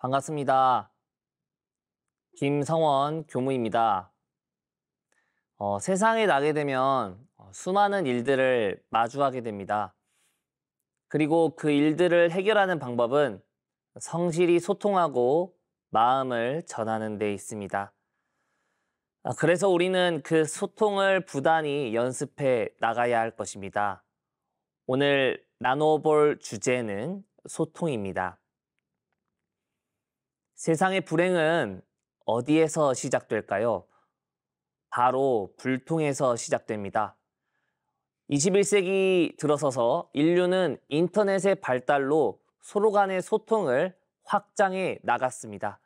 반갑습니다. 김성원 교무입니다. 어, 세상에 나게 되면 어, 수많은 일들을 마주하게 됩니다. 그리고 그 일들을 해결하는 방법은 성실히 소통하고 마음을 전하는 데 있습니다. 아, 그래서 우리는 그 소통을 부단히 연습해 나가야 할 것입니다. 오늘 나눠볼 주제는 소통입니다. 세상의 불행은 어디에서 시작될까요? 바로 불통에서 시작됩니다. 21세기 들어서서 인류는 인터넷의 발달로 서로 간의 소통을 확장해 나갔습니다.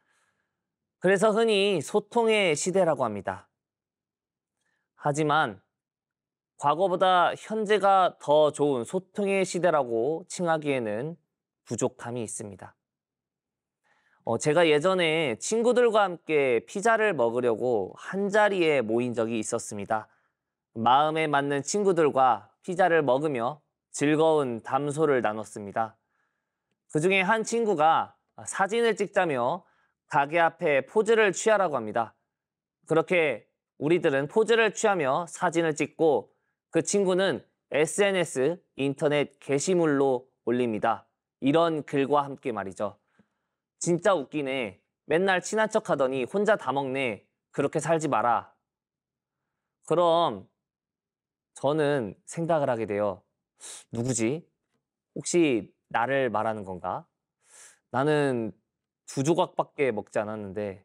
그래서 흔히 소통의 시대라고 합니다. 하지만 과거보다 현재가 더 좋은 소통의 시대라고 칭하기에는 부족함이 있습니다. 어, 제가 예전에 친구들과 함께 피자를 먹으려고 한 자리에 모인 적이 있었습니다. 마음에 맞는 친구들과 피자를 먹으며 즐거운 담소를 나눴습니다. 그 중에 한 친구가 사진을 찍자며 가게 앞에 포즈를 취하라고 합니다. 그렇게 우리들은 포즈를 취하며 사진을 찍고 그 친구는 SNS, 인터넷 게시물로 올립니다. 이런 글과 함께 말이죠. 진짜 웃기네. 맨날 친한 척 하더니 혼자 다 먹네. 그렇게 살지 마라. 그럼 저는 생각을 하게 돼요. 누구지? 혹시 나를 말하는 건가? 나는 두 조각밖에 먹지 않았는데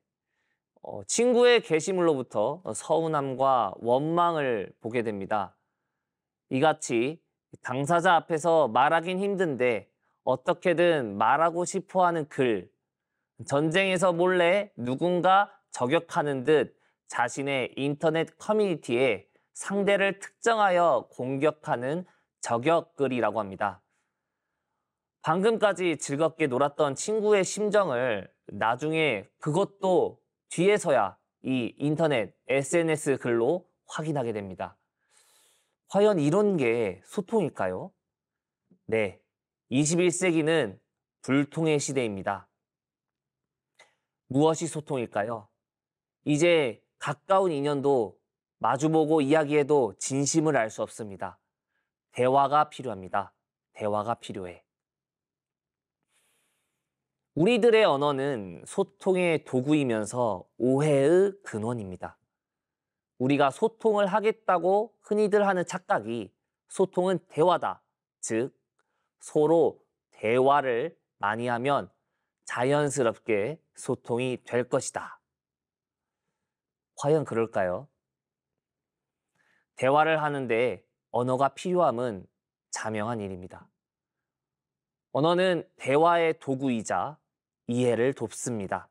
어, 친구의 게시물로부터 서운함과 원망을 보게 됩니다. 이같이 당사자 앞에서 말하긴 힘든데 어떻게든 말하고 싶어하는 글 전쟁에서 몰래 누군가 저격하는 듯 자신의 인터넷 커뮤니티에 상대를 특정하여 공격하는 저격글이라고 합니다. 방금까지 즐겁게 놀았던 친구의 심정을 나중에 그것도 뒤에서야 이 인터넷 SNS 글로 확인하게 됩니다. 과연 이런 게 소통일까요? 네. 21세기는 불통의 시대입니다. 무엇이 소통일까요? 이제 가까운 인연도 마주보고 이야기해도 진심을 알 수 없습니다. 대화가 필요합니다. 대화가 필요해. 우리들의 언어는 소통의 도구이면서 오해의 근원입니다. 우리가 소통을 하겠다고 흔히들 하는 착각이 소통은 대화다. 즉, 서로 대화를 많이 하면 자연스럽게 소통이 될 것이다. 과연 그럴까요? 대화를 하는데 언어가 필요함은 자명한 일입니다. 언어는 대화의 도구이자 이해를 돕습니다.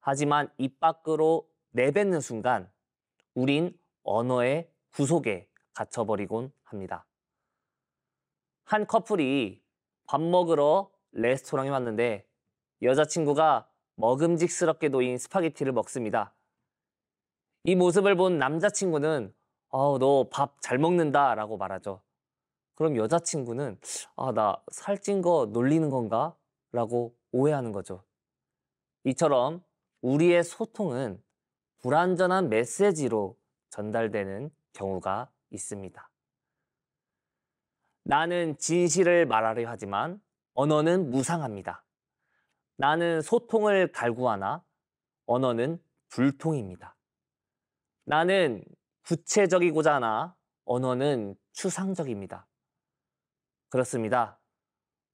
하지만 입 밖으로 내뱉는 순간 우린 언어의 구속에 갇혀버리곤 합니다. 한 커플이 밥 먹으러 레스토랑에 왔는데 여자친구가 먹음직스럽게 놓인 스파게티를 먹습니다. 이 모습을 본 남자친구는 어, 너 밥 잘 먹는다 라고 말하죠. 그럼 여자친구는 아, 나 살찐 거 놀리는 건가? 라고 오해하는 거죠. 이처럼 우리의 소통은 불완전한 메시지로 전달되는 경우가 있습니다. 나는 진실을 말하려 하지만 언어는 무상합니다. 나는 소통을 갈구하나 언어는 불통입니다. 나는 구체적이고자 하나 언어는 추상적입니다. 그렇습니다.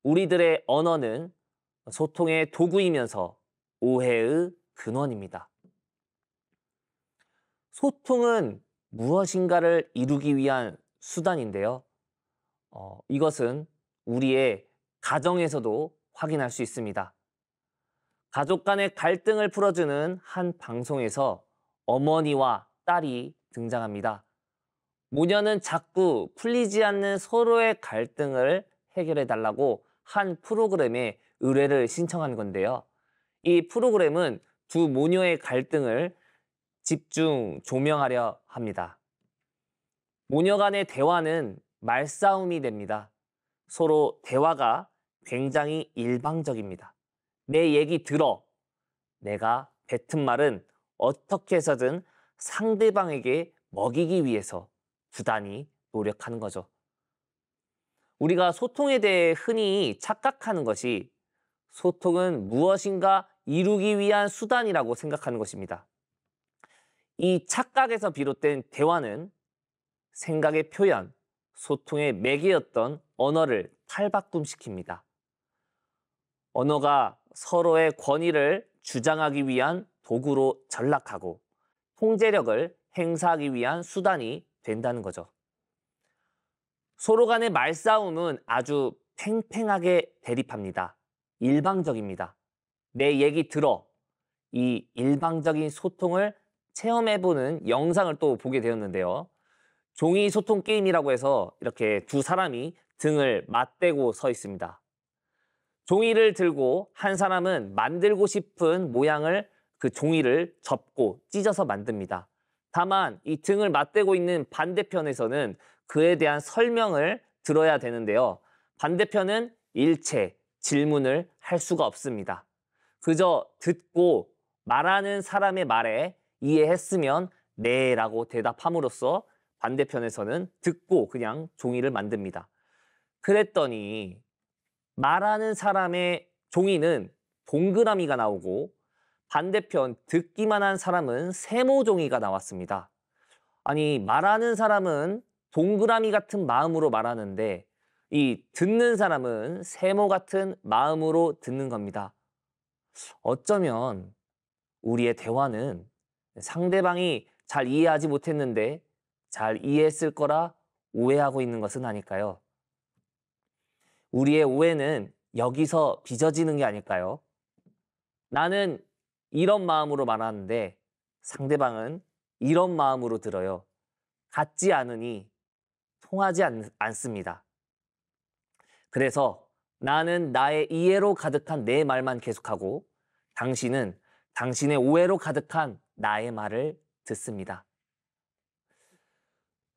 우리들의 언어는 소통의 도구이면서 오해의 근원입니다. 소통은 무엇인가를 이루기 위한 수단인데요. 어, 이것은 우리의 가정에서도 확인할 수 있습니다. 가족 간의 갈등을 풀어주는 한 방송에서 어머니와 딸이 등장합니다. 모녀는 자꾸 풀리지 않는 서로의 갈등을 해결해 달라고 한 프로그램에 의뢰를 신청한 건데요. 이 프로그램은 두 모녀의 갈등을 집중 조명하려 합니다. 모녀 간의 대화는 말싸움이 됩니다. 서로 대화가 굉장히 일방적입니다. 내 얘기 들어. 내가 뱉은 말은 어떻게 해서든 상대방에게 먹이기 위해서 부단히 노력하는 거죠. 우리가 소통에 대해 흔히 착각하는 것이 소통은 무엇인가 이루기 위한 수단이라고 생각하는 것입니다. 이 착각에서 비롯된 대화는 생각의 표현, 소통의 매개였던 언어를 탈바꿈시킵니다. 언어가 서로의 권위를 주장하기 위한 도구로 전락하고 통제력을 행사하기 위한 수단이 된다는 거죠. 서로 간의 말싸움은 아주 팽팽하게 대립합니다. 일방적입니다. 내 얘기 들어. 이 일방적인 소통을 체험해보는 영상을 또 보게 되었는데요. 종이 소통 게임이라고 해서 이렇게 두 사람이 등을 맞대고 서 있습니다. 종이를 들고 한 사람은 만들고 싶은 모양을 그 종이를 접고 찢어서 만듭니다. 다만 이 등을 맞대고 있는 반대편에서는 그에 대한 설명을 들어야 되는데요. 반대편은 일체 질문을 할 수가 없습니다. 그저 듣고 말하는 사람의 말에 이해했으면 네 라고 대답함으로써 반대편에서는 듣고 그냥 종이를 만듭니다. 그랬더니 말하는 사람의 종이는 동그라미가 나오고 반대편 듣기만 한 사람은 세모종이가 나왔습니다. 아니 말하는 사람은 동그라미 같은 마음으로 말하는데 이 듣는 사람은 세모 같은 마음으로 듣는 겁니다. 어쩌면 우리의 대화는 상대방이 잘 이해하지 못했는데 잘 이해했을 거라 오해하고 있는 것은 아닐까요? 우리의 오해는 여기서 빚어지는 게 아닐까요? 나는 이런 마음으로 말하는데 상대방은 이런 마음으로 들어요. 같지 않으니 통하지 않, 않습니다. 그래서 나는 나의 이해로 가득한 내 말만 계속하고 당신은 당신의 오해로 가득한 나의 말을 듣습니다.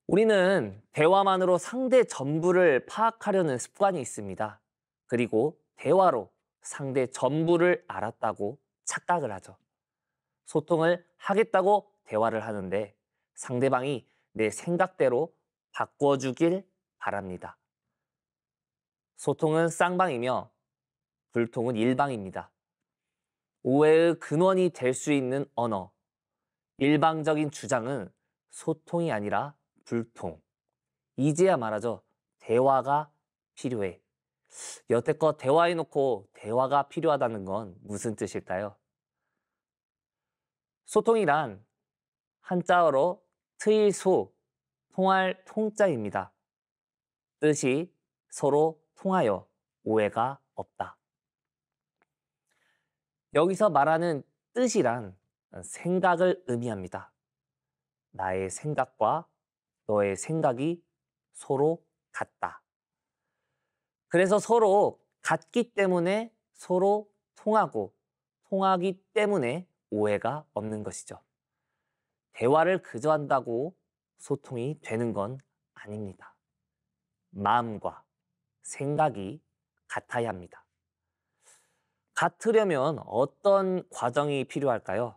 우리는 대화만으로 상대 전부를 파악하려는 습관이 있습니다. 그리고 대화로 상대 전부를 알았다고 착각을 하죠. 소통을 하겠다고 대화를 하는데 상대방이 내 생각대로 바꿔주길 바랍니다. 소통은 쌍방이며 불통은 일방입니다. 오해의 근원이 될 수 있는 언어, 일방적인 주장은 소통이 아니라 불통. 이제야 말하죠. 대화가 필요해. 여태껏 대화해놓고 대화가 필요하다는 건 무슨 뜻일까요? 소통이란 한자어로 트일소, 통할 통자입니다. 뜻이 서로 통하여 오해가 없다. 여기서 말하는 뜻이란 생각을 의미합니다. 나의 생각과 너의 생각이 서로 같다. 그래서 서로 같기 때문에 서로 통하고 통하기 때문에 오해가 없는 것이죠. 대화를 그저 한다고 소통이 되는 건 아닙니다. 마음과 생각이 같아야 합니다. 같으려면 어떤 과정이 필요할까요?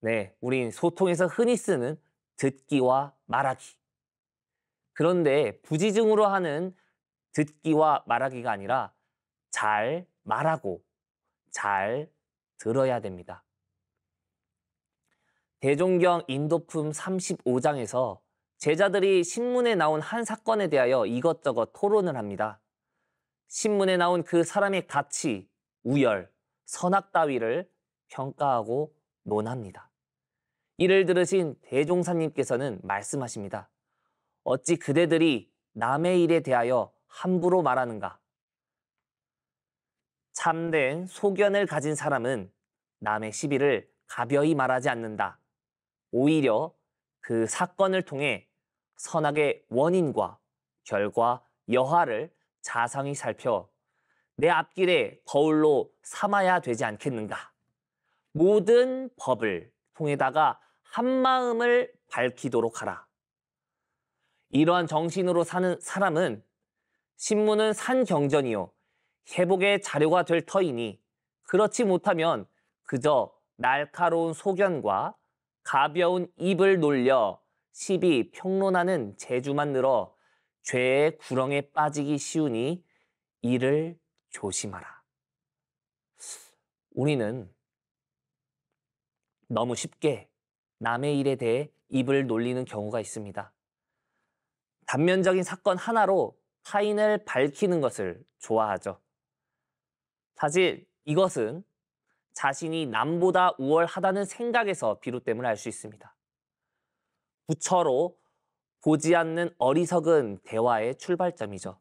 네, 우린 소통에서 흔히 쓰는 듣기와 말하기. 그런데 부지중으로 하는 듣기와 말하기가 아니라 잘 말하고 잘 들어야 됩니다. 대종경 인도품 35장에서 제자들이 신문에 나온 한 사건에 대하여 이것저것 토론을 합니다. 신문에 나온 그 사람의 가치, 우열, 선악 따위를 평가하고 논합니다. 이를 들으신 대종사님께서는 말씀하십니다. 어찌 그대들이 남의 일에 대하여 함부로 말하는가? 참된 소견을 가진 사람은 남의 시비를 가벼이 말하지 않는다. 오히려 그 사건을 통해 선악의 원인과 결과, 여하를 자상히 살펴 내 앞길에 거울로 삼아야 되지 않겠는가. 모든 법을 통해다가 한마음을 밝히도록 하라. 이러한 정신으로 사는 사람은 신문은 산경전이요 회복의 자료가 될 터이니 그렇지 못하면 그저 날카로운 소견과 가벼운 입을 놀려 시비 평론하는 재주만 늘어 죄의 구렁에 빠지기 쉬우니 이를 조심하라. 우리는 너무 쉽게 남의 일에 대해 입을 놀리는 경우가 있습니다. 단면적인 사건 하나로 타인을 밝히는 것을 좋아하죠. 사실 이것은 자신이 남보다 우월하다는 생각에서 비롯됨을 알 수 있습니다. 부처로 보지 않는 어리석은 대화의 출발점이죠.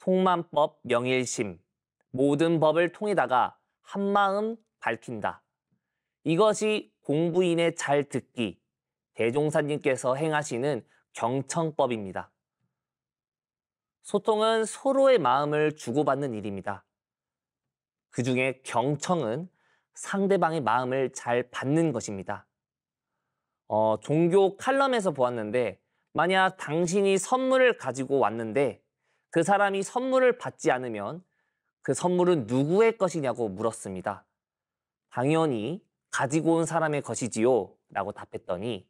통만법 명일심, 모든 법을 통해다가 한마음 밝힌다. 이것이 공부인의 잘 듣기, 대종사님께서 행하시는 경청법입니다. 소통은 서로의 마음을 주고받는 일입니다. 그 중에 경청은 상대방의 마음을 잘 받는 것입니다. 어, 종교 칼럼에서 보았는데 만약 당신이 선물을 가지고 왔는데 그 사람이 선물을 받지 않으면 그 선물은 누구의 것이냐고 물었습니다. 당연히 가지고 온 사람의 것이지요 라고 답했더니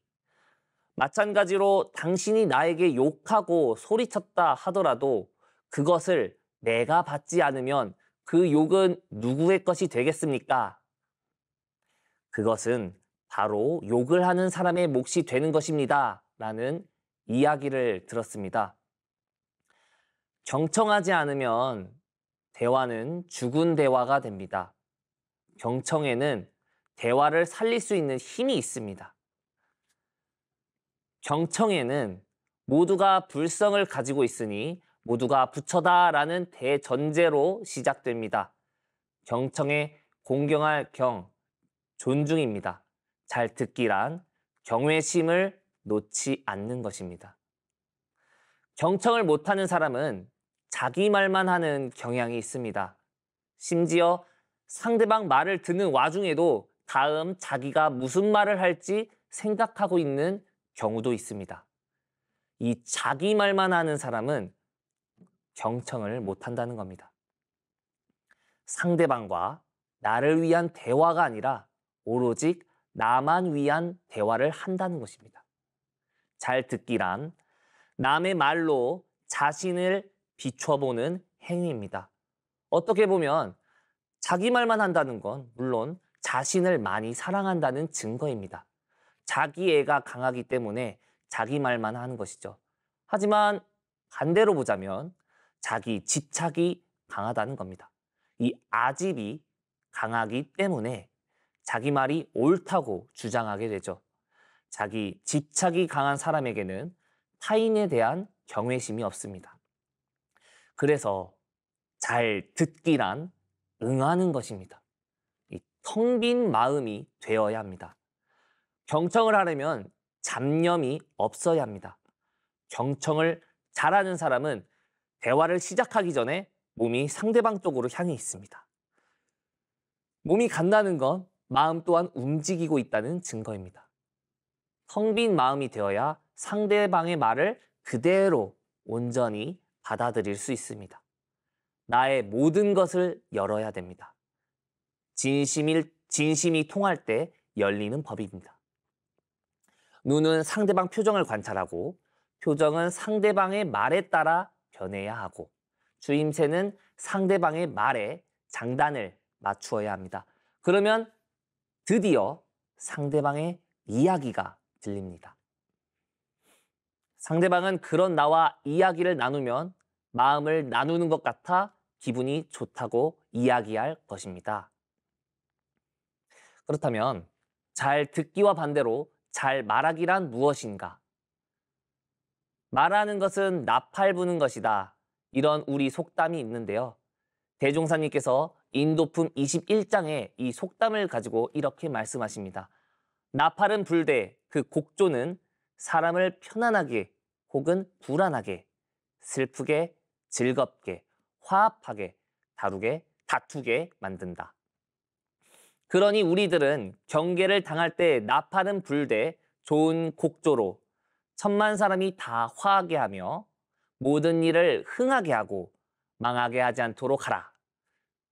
마찬가지로 당신이 나에게 욕하고 소리쳤다 하더라도 그것을 내가 받지 않으면 그 욕은 누구의 것이 되겠습니까? 그것은 바로 욕을 하는 사람의 몫이 되는 것입니다. 라는 이야기를 들었습니다. 경청하지 않으면 대화는 죽은 대화가 됩니다. 경청에는 대화를 살릴 수 있는 힘이 있습니다. 경청에는 모두가 불성을 가지고 있으니 모두가 부처다라는 대전제로 시작됩니다. 경청에 공경할 경, 존중입니다. 잘 듣기란 경외심을 놓지 않는 것입니다. 경청을 못하는 사람은 자기 말만 하는 경향이 있습니다. 심지어 상대방 말을 듣는 와중에도 다음 자기가 무슨 말을 할지 생각하고 있는 경우도 있습니다. 이 자기 말만 하는 사람은 경청을 못한다는 겁니다. 상대방과 나를 위한 대화가 아니라 오로지 나만 위한 대화를 한다는 것입니다. 잘 듣기란 남의 말로 자신을 비춰보는 행위입니다. 어떻게 보면 자기 말만 한다는 건 물론 자신을 많이 사랑한다는 증거입니다. 자기애가 강하기 때문에 자기 말만 하는 것이죠. 하지만 반대로 보자면 자기 집착이 강하다는 겁니다. 이 아집이 강하기 때문에 자기 말이 옳다고 주장하게 되죠. 자기 집착이 강한 사람에게는 타인에 대한 경외심이 없습니다. 그래서 잘 듣기란 응하는 것입니다. 텅 빈 마음이 되어야 합니다. 경청을 하려면 잡념이 없어야 합니다. 경청을 잘하는 사람은 대화를 시작하기 전에 몸이 상대방 쪽으로 향해 있습니다. 몸이 간다는 건 마음 또한 움직이고 있다는 증거입니다. 텅 빈 마음이 되어야 상대방의 말을 그대로 온전히 받아들일 수 있습니다. 나의 모든 것을 열어야 됩니다. 진심이, 진심이 통할 때 열리는 법입니다. 눈은 상대방 표정을 관찰하고 표정은 상대방의 말에 따라 변해야 하고 주임새는 상대방의 말에 장단을 맞추어야 합니다. 그러면 드디어 상대방의 이야기가 들립니다. 상대방은 그런 나와 이야기를 나누면 마음을 나누는 것 같아 기분이 좋다고 이야기할 것입니다. 그렇다면 잘 듣기와 반대로 잘 말하기란 무엇인가? 말하는 것은 나팔 부는 것이다. 이런 우리 속담이 있는데요. 대종사님께서 인도품 21장에 이 속담을 가지고 이렇게 말씀하십니다. 나팔은 불대그 곡조는 사람을 편안하게 혹은 불안하게 슬프게 즐겁게 화합하게 다루게 다투게 만든다. 그러니 우리들은 경계를 당할 때 나팔은 불되 좋은 곡조로 천만 사람이 다 화하게 하며 모든 일을 흥하게 하고 망하게 하지 않도록 하라.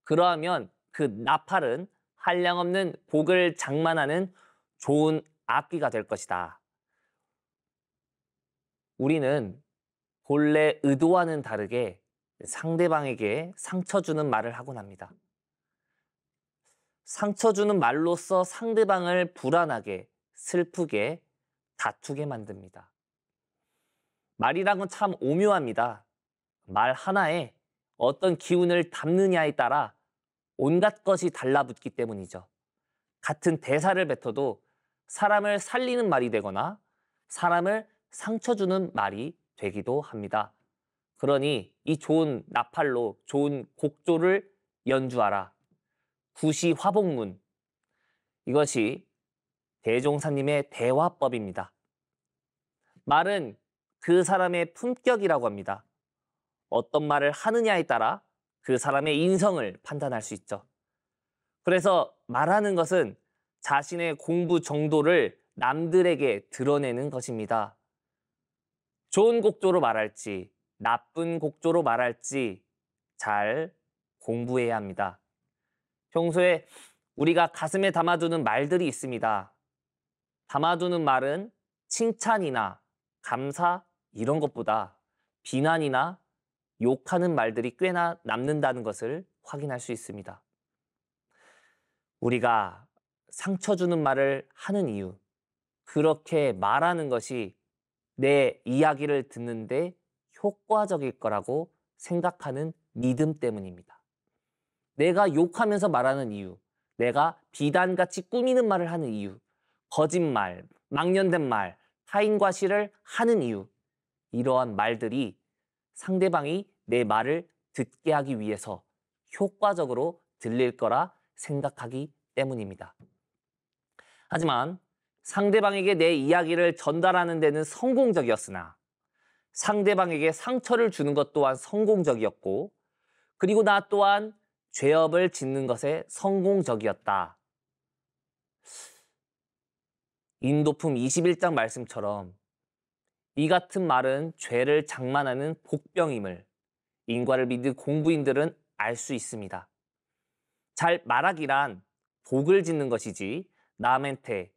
그러하면 그 나팔은 한량 없는 곡을 장만하는 좋은 악기가 될 것이다. 우리는 본래 의도와는 다르게 상대방에게 상처 주는 말을 하곤 합니다. 상처 주는 말로써 상대방을 불안하게, 슬프게, 다투게 만듭니다. 말이란 건 참 오묘합니다. 말 하나에 어떤 기운을 담느냐에 따라 온갖 것이 달라붙기 때문이죠. 같은 대사를 뱉어도 사람을 살리는 말이 되거나 사람을 상처 주는 말이 되기도 합니다. 그러니 이 좋은 나팔로 좋은 곡조를 연주하라. 구시 화복문. 이것이 대종사님의 대화법입니다. 말은 그 사람의 품격이라고 합니다. 어떤 말을 하느냐에 따라 그 사람의 인성을 판단할 수 있죠. 그래서 말하는 것은 자신의 공부 정도를 남들에게 드러내는 것입니다. 좋은 곡조로 말할지, 나쁜 곡조로 말할지 잘 공부해야 합니다. 평소에 우리가 가슴에 담아두는 말들이 있습니다. 담아두는 말은 칭찬이나 감사 이런 것보다 비난이나 욕하는 말들이 꽤나 남는다는 것을 확인할 수 있습니다. 우리가 상처 주는 말을 하는 이유, 그렇게 말하는 것이 내 이야기를 듣는데 효과적일 거라고 생각하는 믿음 때문입니다. 내가 욕하면서 말하는 이유, 내가 비단같이 꾸미는 말을 하는 이유, 거짓말, 망년된 말, 타인과 실을 하는 이유, 이러한 말들이 상대방이 내 말을 듣게 하기 위해서 효과적으로 들릴 거라 생각하기 때문입니다. 하지만 상대방에게 내 이야기를 전달하는 데는 성공적이었으나 상대방에게 상처를 주는 것 또한 성공적이었고 그리고 나 또한 죄업을 짓는 것에 성공적이었다. 인도품 21장 말씀처럼 이 같은 말은 죄를 장만하는 복병임을 인과를 믿는 공부인들은 알 수 있습니다. 잘 말하기란 복을 짓는 것이지 남한테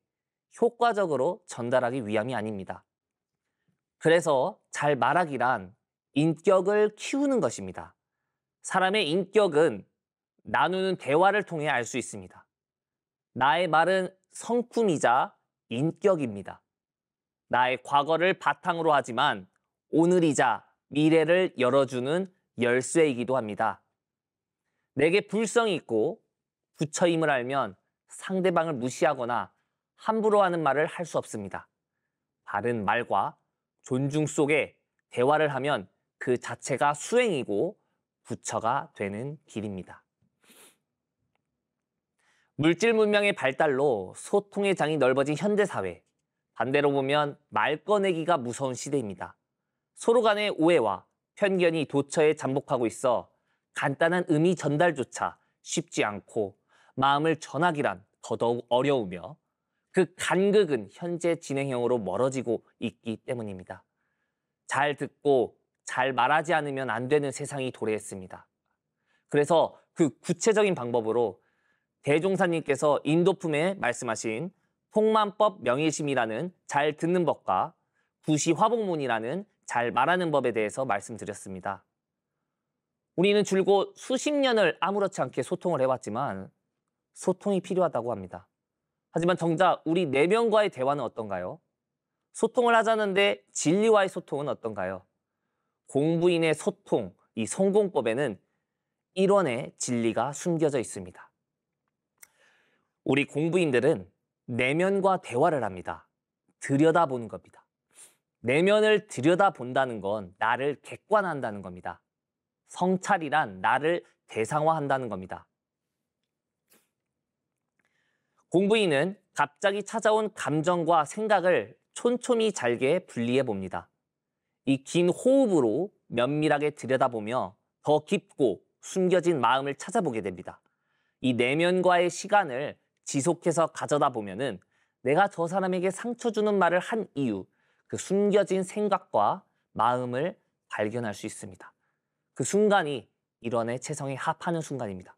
효과적으로 전달하기 위함이 아닙니다. 그래서 잘 말하기란 인격을 키우는 것입니다. 사람의 인격은 나누는 대화를 통해 알 수 있습니다. 나의 말은 성품이자 인격입니다. 나의 과거를 바탕으로 하지만 오늘이자 미래를 열어주는 열쇠이기도 합니다. 내게 불성이 있고 부처임을 알면 상대방을 무시하거나 함부로 하는 말을 할 수 없습니다. 바른 말과 존중 속에 대화를 하면 그 자체가 수행이고 부처가 되는 길입니다. 물질 문명의 발달로 소통의 장이 넓어진 현대 사회. 반대로 보면 말 꺼내기가 무서운 시대입니다. 서로 간의 오해와 편견이 도처에 잠복하고 있어 간단한 의미 전달조차 쉽지 않고 마음을 전하기란 더더욱 어려우며 그 간극은 현재 진행형으로 멀어지고 있기 때문입니다. 잘 듣고 잘 말하지 않으면 안 되는 세상이 도래했습니다. 그래서 그 구체적인 방법으로 대종사님께서 인도품에 말씀하신 폭만법명예심이라는잘 듣는 법과 구시화복문이라는 잘 말하는 법에 대해서 말씀드렸습니다. 우리는 줄곧 수십 년을 아무렇지 않게 소통을 해왔지만 소통이 필요하다고 합니다. 하지만 정작 우리 내면과의 네 대화는 어떤가요? 소통을 하자는데 진리와의 소통은 어떤가요? 공부인의 소통, 이 성공법에는 일원의 진리가 숨겨져 있습니다. 우리 공부인들은 내면과 대화를 합니다. 들여다보는 겁니다. 내면을 들여다본다는 건 나를 객관한다는 겁니다. 성찰이란 나를 대상화한다는 겁니다. 공부인은 갑자기 찾아온 감정과 생각을 촘촘히 잘게 분리해 봅니다. 이 긴 호흡으로 면밀하게 들여다보며 더 깊고 숨겨진 마음을 찾아보게 됩니다. 이 내면과의 시간을 지속해서 가져다 보면은 내가 저 사람에게 상처 주는 말을 한 이유, 그 숨겨진 생각과 마음을 발견할 수 있습니다. 그 순간이 일원의 체성에 합하는 순간입니다.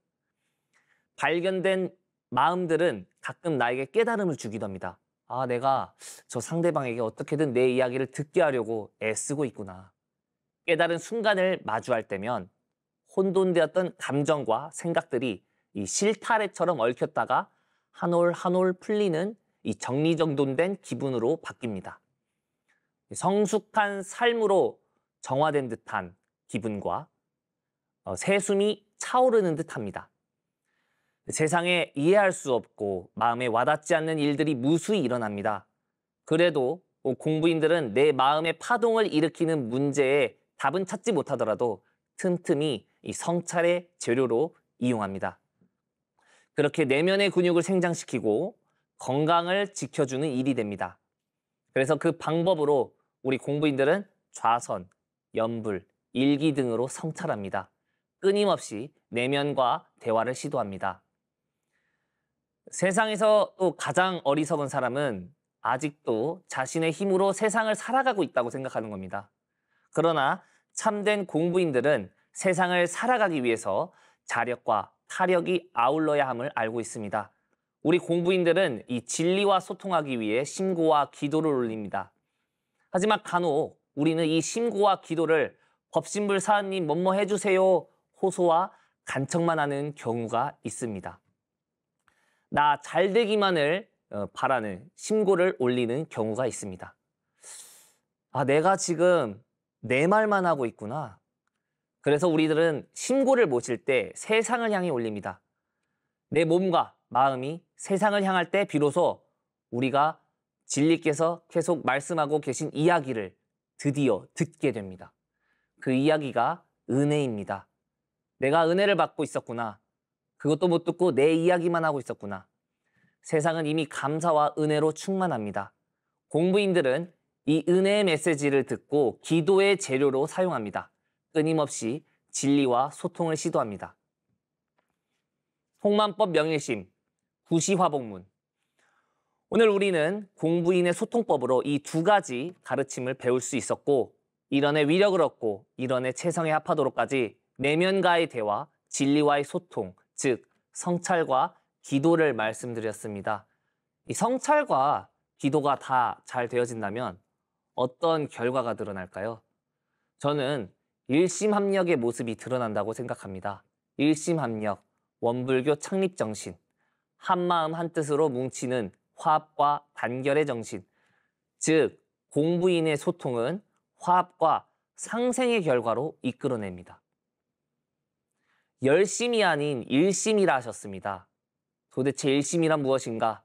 발견된 마음들은 가끔 나에게 깨달음을 주기도 합니다. 아, 내가 저 상대방에게 어떻게든 내 이야기를 듣게 하려고 애쓰고 있구나. 깨달은 순간을 마주할 때면 혼돈되었던 감정과 생각들이 이 실타래처럼 얽혔다가 한올한올 풀리는 이 정리정돈된 기분으로 바뀝니다. 성숙한 삶으로 정화된 듯한 기분과 어, 새숨이 차오르는 듯합니다. 세상에 이해할 수 없고 마음에 와닿지 않는 일들이 무수히 일어납니다. 그래도 뭐 공부인들은 내 마음의 파동을 일으키는 문제에 답은 찾지 못하더라도 틈틈이 이 성찰의 재료로 이용합니다. 그렇게 내면의 근육을 생장시키고 건강을 지켜주는 일이 됩니다. 그래서 그 방법으로 우리 공부인들은 좌선, 연불, 일기 등으로 성찰합니다. 끊임없이 내면과 대화를 시도합니다. 세상에서 또 가장 어리석은 사람은 아직도 자신의 힘으로 세상을 살아가고 있다고 생각하는 겁니다. 그러나 참된 공부인들은 세상을 살아가기 위해서 자력과 타력이 아울러야 함을 알고 있습니다. 우리 공부인들은 이 진리와 소통하기 위해 신고와 기도를 올립니다. 하지만 간혹 우리는 이신고와 기도를 법신불 사님 뭐뭐 해주세요 호소와 간청만 하는 경우가 있습니다. 나 잘되기만을 어, 바라는 신고를 올리는 경우가 있습니다. 아, 내가 지금 내 말만 하고 있구나. 그래서 우리들은 신고를 모실 때 세상을 향해 올립니다. 내 몸과 마음이 세상을 향할 때 비로소 우리가 진리께서 계속 말씀하고 계신 이야기를 드디어 듣게 됩니다. 그 이야기가 은혜입니다. 내가 은혜를 받고 있었구나. 그것도 못 듣고 내 이야기만 하고 있었구나. 세상은 이미 감사와 은혜로 충만합니다. 공부인들은 이 은혜의 메시지를 듣고 기도의 재료로 사용합니다. 끊임없이 진리와 소통을 시도합니다. 홍만법 명예심 구시화복문. 오늘 우리는 공부인의 소통법으로 이 두 가지 가르침을 배울 수 있었고 이런의 위력을 얻고 이런의 체성에 합하도록까지 내면과의 대화, 진리와의 소통, 즉 성찰과 기도를 말씀드렸습니다. 이 성찰과 기도가 다 잘 되어진다면 어떤 결과가 드러날까요? 저는 일심합력의 모습이 드러난다고 생각합니다. 일심합력, 원불교 창립정신, 한마음 한뜻으로 뭉치는 화합과 단결의 정신, 즉 공부인의 소통은 화합과 상생의 결과로 이끌어냅니다. 열심이 아닌 일심이라 하셨습니다. 도대체 일심이란 무엇인가?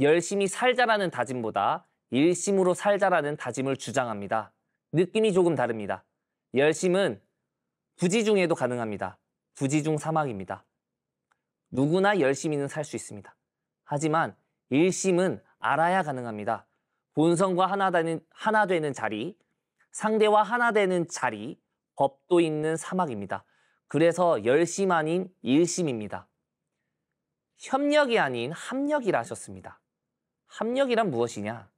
열심히 살자라는 다짐보다 일심으로 살자라는 다짐을 주장합니다. 느낌이 조금 다릅니다. 열심은 부지 중에도 가능합니다. 부지 중 사막입니다. 누구나 열심히는 살 수 있습니다. 하지만 일심은 알아야 가능합니다. 본성과 하나 되는, 하나 되는 자리, 상대와 하나 되는 자리, 법도 있는 사막입니다. 그래서 열심 아닌 일심입니다. 협력이 아닌 합력이라 하셨습니다. 합력이란 무엇이냐?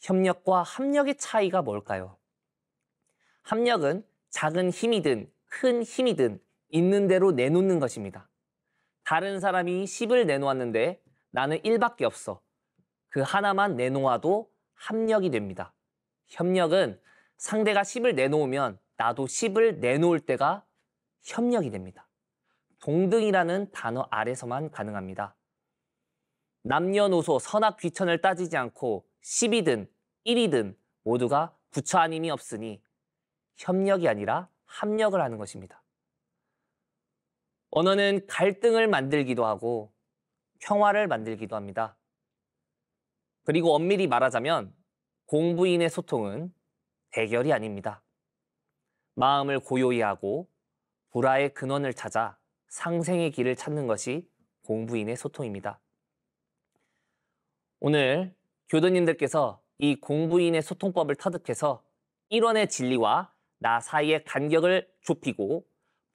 협력과 합력의 차이가 뭘까요? 합력은 작은 힘이든 큰 힘이든 있는 대로 내놓는 것입니다. 다른 사람이 10을 내놓았는데 나는 1밖에 없어. 그 하나만 내놓아도 합력이 됩니다. 협력은 상대가 10을 내놓으면 나도 10을 내놓을 때가 협력이 됩니다. 동등이라는 단어 아래서만 가능합니다. 남녀노소 선악 귀천을 따지지 않고 10이든 1이든 모두가 부처 아님이 없으니 협력이 아니라 합력을 하는 것입니다. 언어는 갈등을 만들기도 하고 평화를 만들기도 합니다. 그리고 엄밀히 말하자면 공부인의 소통은 대결이 아닙니다. 마음을 고요히 하고 불화의 근원을 찾아 상생의 길을 찾는 것이 공부인의 소통입니다. 오늘 교도님들께서 이 공부인의 소통법을 터득해서 1원의 진리와 나 사이의 간격을 좁히고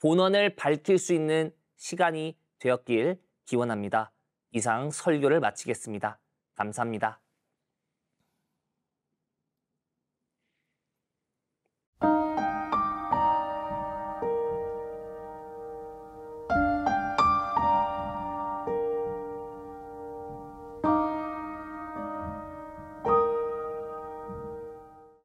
본원을 밝힐 수 있는 시간이 되었길 기원합니다. 이상 설교를 마치겠습니다. 감사합니다.